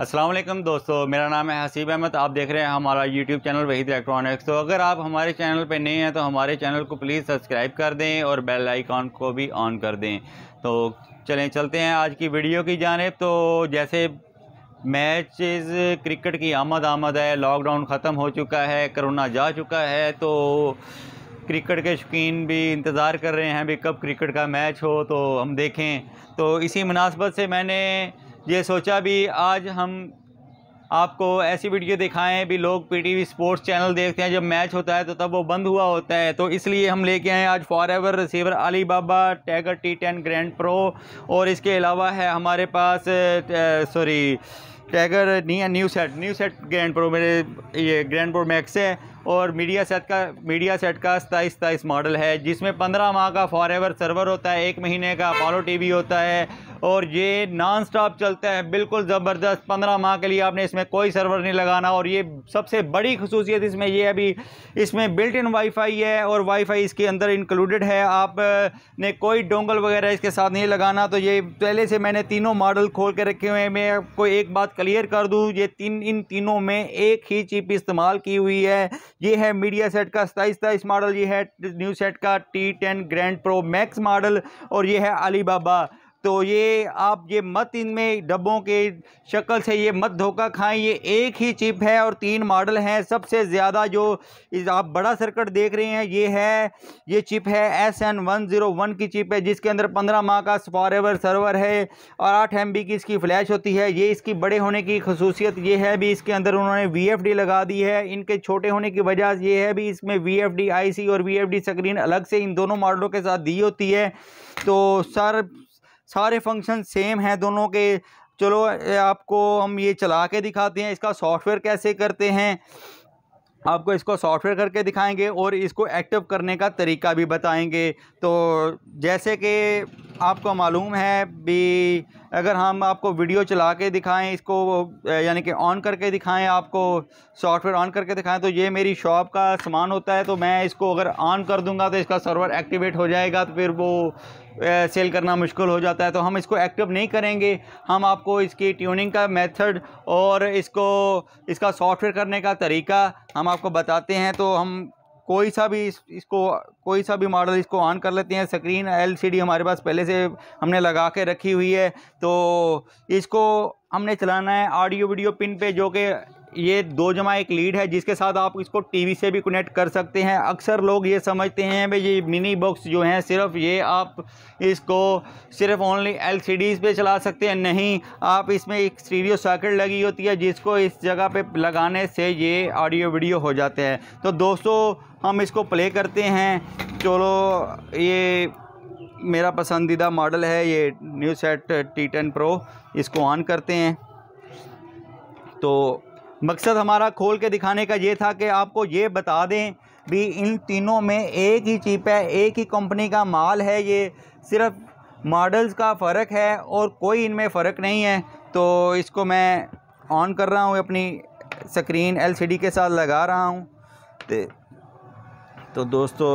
असलम दोस्तों मेरा नाम है हसीब अहमद आप देख रहे हैं हमारा यूट्यूब चैनल वहीद इलेक्ट्रॉनिक्स तो अगर आप हमारे चैनल पर नए हैं तो हमारे चैनल को प्लीज़ सब्सक्राइब कर दें और बेल आइकॉन को भी ऑन कर दें तो चलें चलते हैं आज की वीडियो की जानब तो जैसे मैचेस क्रिकेट की आमद आमद है लॉकडाउन ख़त्म हो चुका है करोना जा चुका है तो क्रिकेट के शौकीन भी इंतज़ार कर रहे हैं भी कब क्रिकेट का मैच हो तो हम देखें तो इसी मुनासबत से मैंने ये सोचा भी आज हम आपको ऐसी वीडियो दिखाएं भी लोग पीटीवी स्पोर्ट्स चैनल देखते हैं जब मैच होता है तो तब वो बंद हुआ होता है तो इसलिए हम लेके आए आज forever receiver Ali Baba Tiger T ten grand pro और इसके अलावा है हमारे पास सॉरी टैगर है new set new set grand pro मेरे ये ग्रैंड प्रो मैक्स है और मीडिया सेट का मीडिया सेट का सताईस सताईस मॉडल है जिसमें पंद्रह माह का फॉर एवर सर्वर होता है एक महीने का अपोलो टी होता है और ये नॉन स्टॉप चलता है बिल्कुल ज़बरदस्त पंद्रह माह के लिए आपने इसमें कोई सर्वर नहीं लगाना और ये सबसे बड़ी खसूसियत इसमें ये अभी इसमें बिल्ट इन वाईफाई है और वाईफाई इसके अंदर इंक्लूडेड है आपने कोई डोंगल वगैरह इसके साथ नहीं लगाना तो ये पहले से मैंने तीनों मॉडल खोल के रखे हुए हैं मैं आपको एक बात क्लियर कर दूँ ये तीन इन तीनों में एक ही चिप इस्तेमाल की हुई है ये है मीडिया सेट का सताइस सताईस मॉडल ये है न्यू सेट का T ten grand pro max model और ये है अली बाबा तो ये आप ये मत इनमें डब्बों के शक्ल से ये मत धोखा खाएं ये एक ही चिप है और तीन मॉडल हैं सबसे ज़्यादा जो इस आप बड़ा सर्किट देख रहे हैं ये है ये चिप है S N one zero one की चिप है जिसके अंदर पंद्रह माह का फॉर एवर सर्वर है और आठ एम बी की इसकी फ्लैश होती है ये इसकी बड़े होने की खसूसियत ये है भी इसके अंदर उन्होंने वी एफ डी लगा दी है इनके छोटे होने की वजह ये है भी इसमें V F D I C और वी एफ डी स्क्रीन अलग से इन दोनों मॉडलों के साथ दी होती है तो सर सारे फंक्शन सेम हैं दोनों के चलो आपको हम ये चला के दिखाते हैं इसका सॉफ्टवेयर कैसे करते हैं आपको इसको सॉफ्टवेयर करके दिखाएंगे और इसको एक्टिव करने का तरीका भी बताएंगे तो जैसे कि आपको मालूम है भी अगर हम आपको वीडियो चला के दिखाएं इसको यानी कि ऑन करके दिखाएं आपको सॉफ्टवेयर ऑन करके दिखाएं तो ये मेरी शॉप का सामान होता है तो मैं इसको अगर ऑन कर दूंगा तो इसका सर्वर एक्टिवेट हो जाएगा तो फिर वो सेल करना मुश्किल हो जाता है तो हम इसको एक्टिव नहीं करेंगे हम आपको इसकी ट्यूनिंग का मेथड और इसको इसका सॉफ्टवेयर करने का तरीका हम आपको बताते हैं तो हम कोई सा भी इस, इसको कोई सा भी मॉडल इसको ऑन कर लेते हैं स्क्रीन एलसीडी हमारे पास पहले से हमने लगा के रखी हुई है तो इसको हमने चलाना है ऑडियो वीडियो पिन पे जो कि ये दो जमा एक लीड है जिसके साथ आप इसको टीवी से भी कनेक्ट कर सकते हैं अक्सर लोग ये समझते हैं भाई ये मिनी बॉक्स जो हैं सिर्फ ये आप इसको सिर्फ ओनली एल पे चला सकते हैं नहीं आप इसमें एक स्टीरियो सर्किट लगी होती है जिसको इस जगह पे लगाने से ये ऑडियो वीडियो हो जाते हैं तो दोस्तों हम इसको प्ले करते हैं चलो ये मेरा पसंदीदा मॉडल है ये new set T ten pro इसको ऑन करते हैं तो मकसद हमारा खोल के दिखाने का ये था कि आपको ये बता दें भी इन तीनों में एक ही चिप है एक ही कंपनी का माल है ये सिर्फ मॉडल्स का फ़र्क है और कोई इनमें फ़र्क नहीं है तो इसको मैं ऑन कर रहा हूँ अपनी स्क्रीन एलसीडी के साथ लगा रहा हूँ तो दोस्तों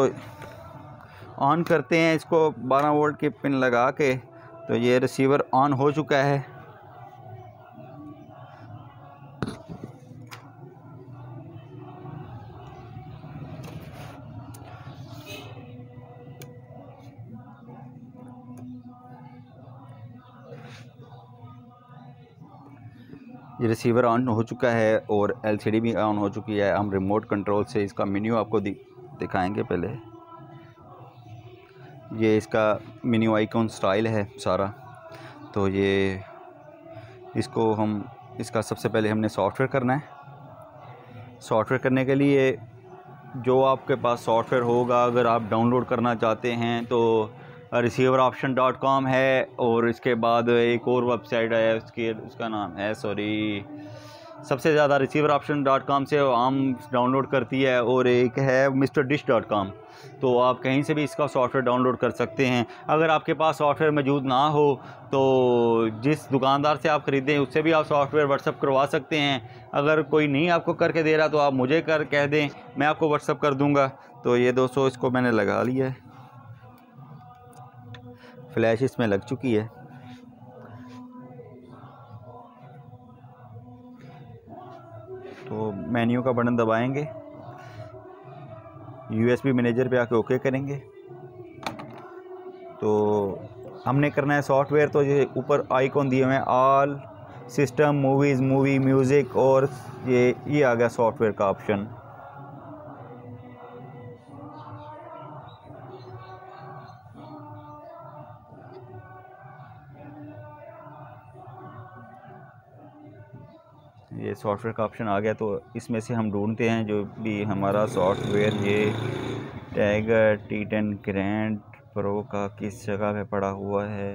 ऑन करते हैं इसको 12 वोल्ट की पिन लगा के तो ये रिसीवर ऑन हो चुका है ये रिसीवर ऑन हो चुका है और एलसीडी भी ऑन हो चुकी है हम रिमोट कंट्रोल से इसका मेन्यू आपको दिखाएंगे पहले ये इसका मेन्यू आइकॉन स्टाइल है सारा तो ये इसको हम इसका सबसे पहले हमने सॉफ्टवेयर करना है सॉफ्टवेयर करने के लिए जो आपके पास सॉफ्टवेयर होगा अगर आप डाउनलोड करना चाहते हैं तो रिसीवर ऑप्शन डॉट कॉम है और इसके बाद एक और वेबसाइट है उसकी उसका नाम है सॉरी सबसे ज़्यादा रिसीवर ऑप्शन डॉट कॉम से आम डाउनलोड करती है और एक है मिस्टर डिश डॉट कॉम तो आप कहीं से भी इसका सॉफ्टवेयर डाउनलोड कर सकते हैं अगर आपके पास सॉफ्टवेयर मौजूद ना हो तो जिस दुकानदार से आप ख़रीदें उससे भी आप सॉफ्टवेयर व्हाट्सअप करवा सकते हैं अगर कोई नहीं आपको करके दे रहा तो आप मुझे कर कह दें मैं आपको व्हाट्सअप कर दूँगा तो ये दोस्तों इसको मैंने लगा लिया है फ्लैश इसमें लग चुकी है तो मेन्यू का बटन दबाएंगे यूएसबी मैनेजर पे आके ओके करेंगे तो हमने करना है सॉफ्टवेयर तो ये ऊपर आइकॉन दिए हुए हैं all system movies movie music और ये ये आ गया सॉफ्टवेयर का ऑप्शन सॉफ्टवेयर का ऑप्शन आ गया तो इसमें से हम ढूंढते हैं जो भी हमारा सॉफ्टवेयर ये Tiger T ten grand pro का किस जगह पे पड़ा हुआ है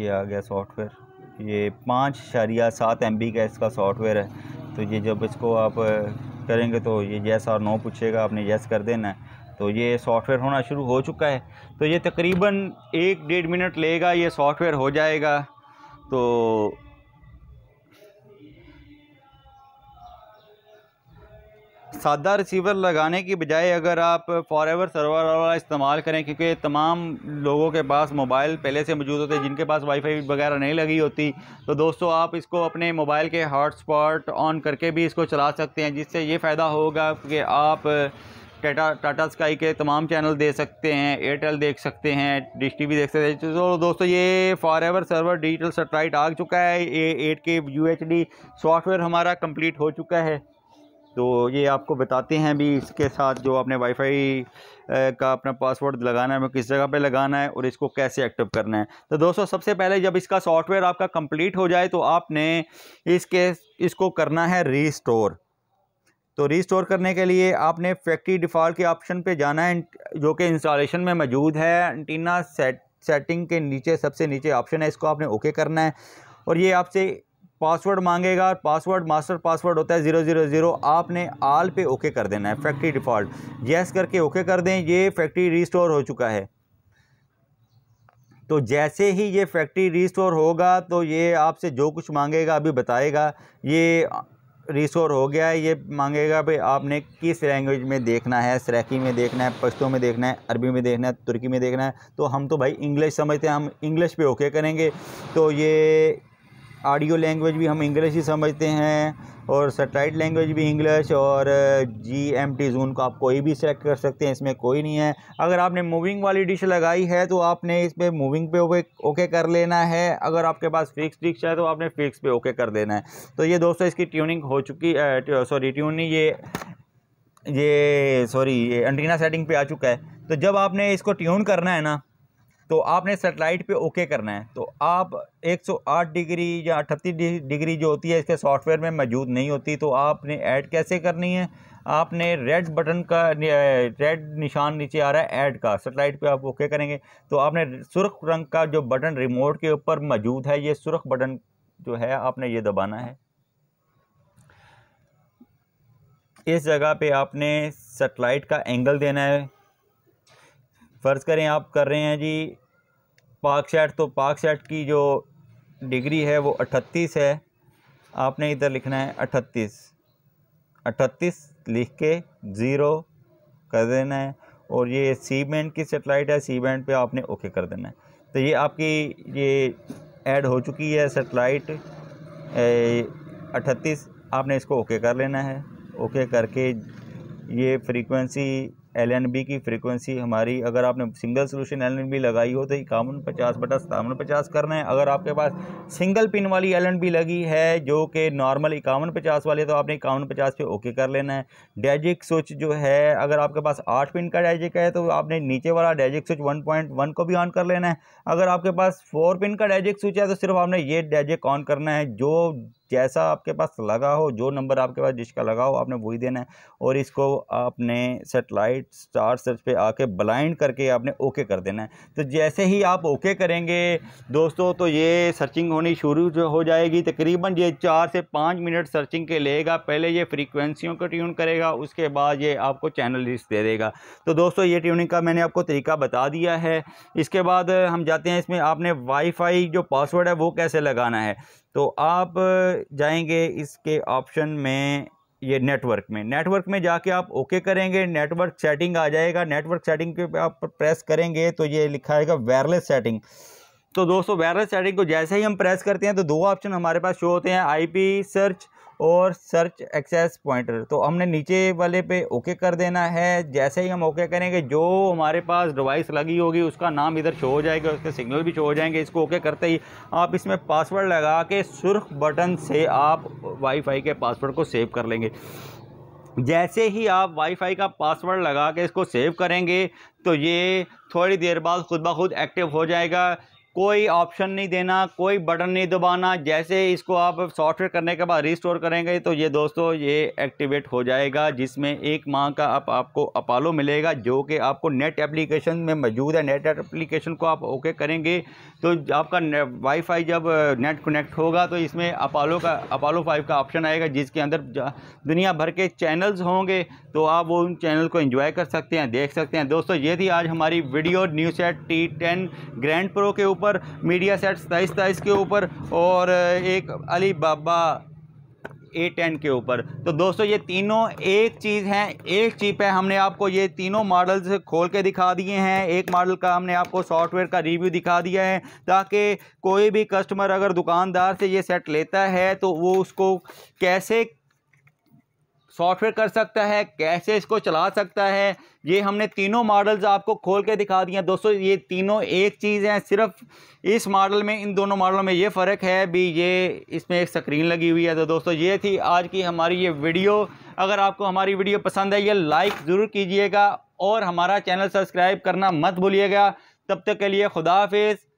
ये आ गया सॉफ्टवेयर ये पाँच शरिया सात एम का इसका सॉफ्टवेयर है तो ये जब इसको आप करेंगे तो ये यस और नो पूछेगा आपने यस कर देना है तो ये सॉफ्टवेयर होना शुरू हो चुका है तो ये तकरीबन एक डेढ़ मिनट लेगा ये सॉफ्टवेयर हो जाएगा तो सादा रिसीवर लगाने की बजाय अगर आप एवर सर्वर वाला इस्तेमाल करें क्योंकि तमाम लोगों के पास मोबाइल पहले से मौजूद होते हैं जिनके पास वाईफाई वगैरह नहीं लगी होती तो दोस्तों आप इसको अपने मोबाइल के हॉटस्पॉट ऑन करके भी इसको चला सकते हैं जिससे ये फ़ायदा होगा कि आप टाटा टाटा स्काई के तमाम चैनल देख सकते हैं एयरटेल देख सकते हैं डिश टी देख सकते हैं तो दोस्तों ये forever server digital satellite आ चुका है A eight K U software हमारा कंप्लीट हो चुका है तो ये आपको बताते हैं भी इसके साथ जो आपने वाईफाई का अपना पासवर्ड लगाना है किस जगह पे लगाना है और इसको कैसे एक्टिव करना है तो दोस्तों सबसे पहले जब इसका सॉफ्टवेयर आपका कंप्लीट हो जाए तो आपने इसके इसको करना है रीस्टोर तो रीस्टोर करने के लिए आपने फैक्ट्री डिफ़ॉल्ट के ऑप्शन पे जाना है जो कि इंस्टॉलेशन में मौजूद है एंटीना सेट सेटिंग के नीचे सबसे नीचे ऑप्शन है इसको आपने ओके करना है और ये आपसे पासवर्ड मांगेगा और पासवर्ड मास्टर पासवर्ड होता है ज़ीरो ज़ीरो ज़ीरो आपने आल पे ओके कर देना है फैक्ट्री डिफ़ॉल्ट यस करके ओके कर दें ये फैक्ट्री रिस्टोर हो चुका है तो जैसे ही ये फैक्ट्री रिस्टोर होगा तो ये आपसे जो कुछ मांगेगा अभी बताएगा ये रिस्टोर हो गया है ये मांगेगा भाई आपने किस लैंग्वेज में देखना है सराकी में देखना है पश्तो में देखना है अरबी में देखना है तुर्की में देखना है तो हम तो भाई इंग्लिश समझते हैं हम इंग्लिश पे ओके करेंगे तो ये ऑडियो लैंग्वेज भी हम इंग्लिश ही समझते हैं और सेटेलाइट लैंग्वेज भी इंग्लिश और जी एम टी जून को आप कोई भी सेलेक्ट कर सकते हैं इसमें कोई नहीं है अगर आपने मूविंग वाली डिश लगाई है तो आपने इस पर मूविंग पे ओके ओके कर लेना है अगर आपके पास फिक्स डिश है तो आपने फिक्स पे ओके कर देना है तो ये दोस्तों इसकी ट्यूनिंग हो चुकी सॉरी ट्यूनिंग ये ये सॉरी ये एंटीना सेटिंग पे आ चुका है तो जब आपने इसको ट्यून करना है ना तो आपने सेटेलाइट पे ओके करना है तो आप 108 डिग्री या अठतीस डिग्री जो होती है इसके सॉफ्टवेयर में मौजूद नहीं होती तो आपने ऐड कैसे करनी है आपने रेड बटन का रेड निशान नीचे आ रहा है ऐड का सेटेलाइट पे आप ओके करेंगे तो आपने सुरख रंग का जो बटन रिमोट के ऊपर मौजूद है ये सुरख बटन जो है आपने ये दबाना है इस जगह पे आपने सेटेलाइट का एंगल देना है फ़र्ज़ करें आप कर रहे हैं जी पाक सेट तो पाक सेट की जो डिग्री है वो अट्ठतीस है आपने इधर लिखना है अट्ठतीस अट्ठतीस लिख के ज़ीरो कर देना है और ये सी बैंड की सेटेलाइट है सी बैंड पे आपने ओके कर देना है तो ये आपकी ये ऐड हो चुकी है सेटेलाइट अट्ठतीस आपने इसको ओके कर लेना है ओके करके ये फ्रीक्वेंसी एल की फ्रीक्वेंसी हमारी अगर आपने सिंगल सोल्यूशन एल लगाई हो तो इक्यावन पचास बटा सतावन पचास करना है अगर आपके पास सिंगल पिन वाली एल लगी है जो कि नॉर्मल इक्यावन पचास वाली तो आपने इक्यावन पचास पे ओके कर लेना है डैजिक स्विच जो है अगर आपके पास आठ पिन का डैजिक है तो आपने नीचे वाला DiSEqC switch one point one को भी ऑन कर लेना है अगर आपके पास फोर पिन का डैजिक स्विच है तो सिर्फ आपने ये डैजिक ऑन करना है जो जैसा आपके पास लगा हो जो नंबर आपके पास जिसका लगा हो आपने वही देना है और इसको आपने सेटेलाइट स्टार सर्च पे आके ब्लाइंड करके आपने ओके कर देना है तो जैसे ही आप ओके करेंगे दोस्तों तो ये सर्चिंग होनी शुरू हो जाएगी तकरीबन ये चार से पाँच मिनट सर्चिंग के लेगा पहले ये फ्रीक्वेंसियों को ट्यून करेगा उसके बाद ये आपको चैनल लिस्ट दे देगा तो दोस्तों ये ट्यूनिंग का मैंने आपको तरीका बता दिया है इसके बाद हम जाते हैं इसमें आपने वाईफाई जो पासवर्ड है वो कैसे लगाना है तो आप जाएंगे इसके ऑप्शन में ये नेटवर्क में नेटवर्क में जाके आप ओके करेंगे नेटवर्क सेटिंग आ जाएगा नेटवर्क सेटिंग के आप प्रेस करेंगे तो ये लिखा आएगा वायरलेस सेटिंग तो दोस्तों वायरलेस सेटिंग को जैसे ही हम प्रेस करते हैं तो दो ऑप्शन हमारे पास शो होते हैं आईपी सर्च और सर्च एक्सेस पॉइंटर तो हमने नीचे वाले पे ओके कर देना है जैसे ही हम ओके करेंगे जो हमारे पास डिवाइस लगी होगी उसका नाम इधर शो हो जाएगा उसके सिग्नल भी शो हो जाएंगे इसको ओके करते ही आप इसमें पासवर्ड लगा के सुर्ख बटन से आप वाईफाई के पासवर्ड को सेव कर लेंगे जैसे ही आप वाईफाई का पासवर्ड लगा के इसको सेव करेंगे तो ये थोड़ी देर बाद खुद ब खुद एक्टिव हो जाएगा कोई ऑप्शन नहीं देना कोई बटन नहीं दबाना जैसे इसको आप सॉफ्टवेयर करने के बाद रिस्टोर करेंगे तो ये दोस्तों ये एक्टिवेट हो जाएगा जिसमें एक माह का आप आपको अपालो मिलेगा जो कि आपको नेट एप्लीकेशन में मौजूद है नेट एप्लीकेशन को आप ओके करेंगे तो आपका वाईफाई जब नेट कनेक्ट होगा तो इसमें अपालो का अपालो फाइव का ऑप्शन आएगा जिसके अंदर दुनिया भर के चैनल्स होंगे तो आप वो उन चैनल को इन्जॉय कर सकते हैं देख सकते हैं दोस्तों ये थी आज हमारी video new set T ten grand pro के ऊपर ऊपर मीडिया सेट सताइस सताइस के ऊपर और एक अली बाबा ए टेन के ऊपर तो दोस्तों ये तीनों एक चीज़ हैं एक चिप है हमने आपको ये तीनों मॉडल्स खोल के दिखा दिए हैं एक मॉडल का हमने आपको सॉफ्टवेयर का रिव्यू दिखा दिया है ताकि कोई भी कस्टमर अगर दुकानदार से ये सेट लेता है तो वो उसको कैसे सॉफ्टवेयर कर सकता है कैसे इसको चला सकता है ये हमने तीनों मॉडल्स आपको खोल के दिखा दिए दोस्तों ये तीनों एक चीज़ हैं सिर्फ इस मॉडल में इन दोनों मॉडलों में ये फ़र्क है भी ये इसमें एक स्क्रीन लगी हुई है तो दोस्तों ये थी आज की हमारी ये वीडियो अगर आपको हमारी वीडियो पसंद आई है लाइक ज़रूर कीजिएगा और हमारा चैनल सब्सक्राइब करना मत भूलिएगा तब तक के लिए खुदाफिज